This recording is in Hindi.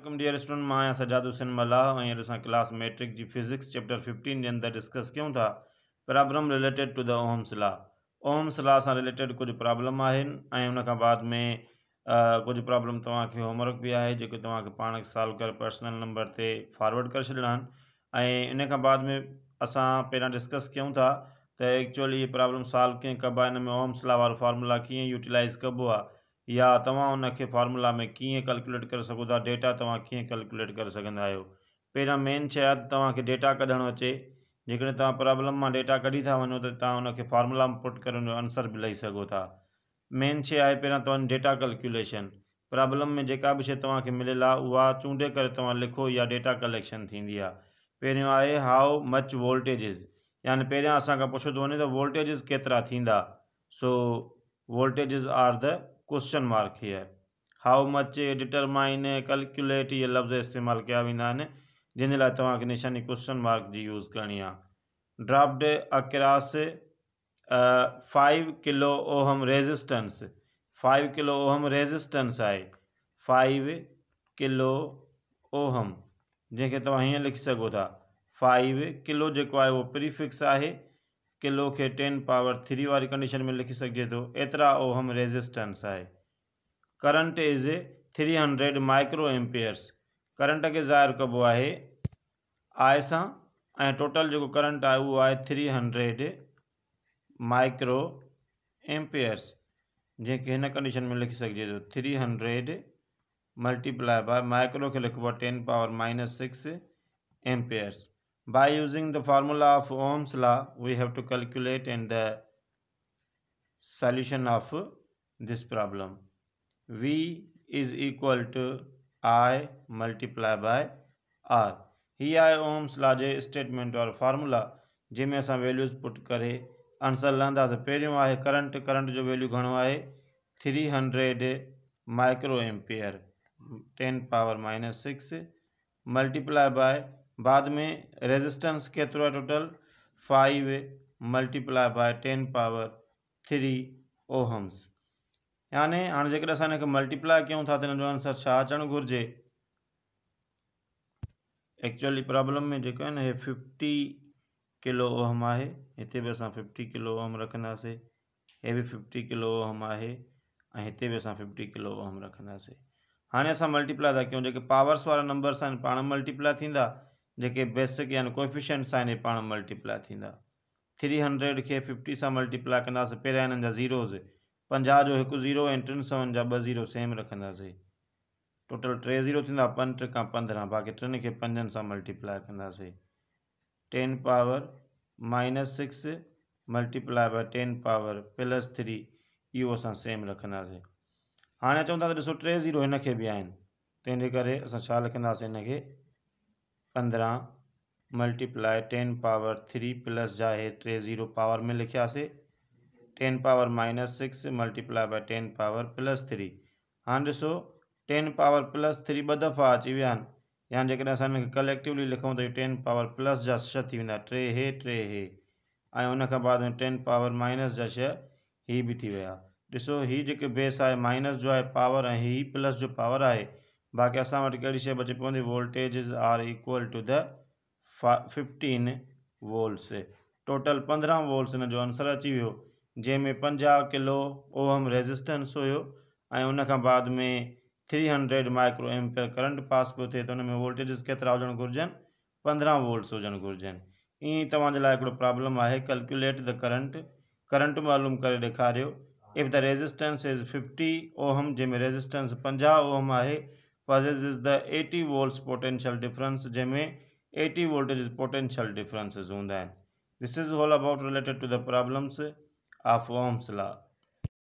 वेलकम डियर स्टूडेंट मां सजाद हुसैन मलाह हींअर असां क्लास मैट्रिक जी फिज़िक्स चैप्टर फिफ्टीन के अंदर डिस्कस कयूं था problem related to the Ohm's law Ohm's law सां रिलेटेड कुछ प्रॉब्लम आहिनि उन बाद में कुछ प्रॉब्लम तक होमवर्क भी है जो तव्हांखे पाण सॉल्व करे पर्सनल नंबर से फॉरवर्ड कर छॾिणा आहिनि बाद में अस पहिरां डिस्कस कयूं था एक्चुअली इहे प्रॉब्लम सॉल्व कें कबा इन में ओम्स लॉ वो फॉर्मुला कि यूटिलइज कबो आहे या तव्हां उनखे फॉर्मूला में कीअं कैलकुलेट करे सघो था डेटा तव्हां कीअं कैलकुलेट करे सघंदा आहियो पहिरियां मेन शइ आहे तव्हांखे डेटा कढणु अचे जेकॾहिं तव्हां प्रॉब्लम मां डेटा कढी था वञो त तव्हां हुनखे फॉर्मूला में पुट करे हुनजो आंसर बि लही सघो था मेन शइ आहे पहिरियां तव्हांजी डेटा कैलकुलेशन प्रॉब्लम में जेका बि शइ तव्हांखे मिलियल आहे उहा चूंडे करे तव्हां लिखो या डेटा कलेक्शन थींदी आहे पहिरियों आहे हाउ मच वोल्टेजिस यानी पहिरियां असांखां पुछो थो वञे त वोल्टेजिस केतिरा थींदा सो voltages are the question mark ही है हाउ मच डिटरमाइन कैलकुलेट ये लफ्ज़ इस्तेमाल किया विना ने जिन लाइ तव्हांखे निशानी क्वेश्चन मार्क जी यूज़ करनी draft draft across five kilo ohm resistance five kilo ohm resistance आहे फाइव किलो ओहम जैसे तुम हिं लिखी सोता फाइव किलो जो है वो प्रीफिक्स है किलो के टेन पावर थ्री वाली कंडीशन में लिखी તો तो एतरा ओहम रेजिस्टेंस है current is three hundred micro amperes current के ज़ाहिर कबो है आय से टोटल जो करंट है वो आए थ्री हंड्रेड माइक्रो एम्पियर्स जैसे इन कंडीशन में लिखी सकते तो three hundred multiply by micro के लिखो ten power minus six amperes by using the formula of ohms law we have to calculate and the solution of this problem v is equal to i multiplied by r ही आए ओम्स ला जो स्टेटमेंट और फार्मूला जंहिंमें असां वैल्यूज़ पुट करे आंसर लहंदासीं पहिरियों आहे करंट करंट जो वैल्यू घणो आहे three hundred micro ampere ten power minus six multiply by बाद में रेजिस्टेंस के through total five multiply by ten power three ohms यानी हाँ जेकर असां मल्टीप्लाई कयूं था त आंसर छा घुर्ज एक्चुअली प्रॉब्लम में जो है न फिफ्टी किलो ओहम है इतने भी अस फिफ्टी किलो ओहम रखंदासीं हे बि फिफ्टी किलो ओहम है ऐं हिते बि असां फिफ्टी किलो ओहम रखंदासीं हाँ अस मल्टीप्लाई था कयूं जेके पावर्स वारा नंबर्स पा मल्टीप्लाई थींदा जेके बेसिक यानी कोएफिशिएंट साइन पाण मल्टीप्लाई थींदा थ्री हंड्रेड खे फिफ्टी सां मल्टीप्लाई कंदासीं पहिरियां हिननि जा ज़ीरोज़ पंजाह जो हिकु ज़ीरो ऐं टिनि सौनि जा ॿ ज़ीरो सेम रखंदासीं टोटल टे ज़ीरो थींदा पंज खां पंद्रहं बाक़ी टिनि खे पंजनि सां मल्टीप्लाई कंदासीं ten power minus six multiply by ten power plus three इहो असां सेम रखंदासीं हाणे अचूं था त ॾिसो टे ज़ीरो हिन खे बि आहिनि तंहिंजे करे असां छा लिखंदासीं हिन पंद्रह multiply ten power three plus जाए त्रे ज़ीरो पावर में लिखा से ten power minus six multiply by ten power plus three हाँ so ten power plus three ब दफ़ा अची वन या जैसे कलेक्टिवली लिखूँ तो टेन पावर प्लस जहा छह थी टे हे टे हे उन बाद में टेन पावर माइनस जहा छह ही भी थी वह ऐसो हि जो बेस है माइनस जो है पावर है ही प्लस जो पावर है बाकी कड़ी अड़िशे बची P voltage are equal to the fifteen volts total पंद्रह वोल्ट्स इन जो आंसर अची वो जैमें पंजा किलो ओहम रेजिस्टेंस हो उन बाद में three hundred micro ampere current pass पे थे तो उनमें में वोल्टेजिस केतरा होजन घुर्जन पंद्रह वोल्ट्स होजन घुर्जन ई तव्हांजे प्रॉब्लम है कैलकुलेट द करंट करंट मालूम कर ॾेखारियो if the resistance is fifty ohm जैमें रेजिस्टेंस पंजा ओहम है possesses the 80 volts potential difference જેમે 80 voltage is potential difference is on that this is all about related to the problems of ohms law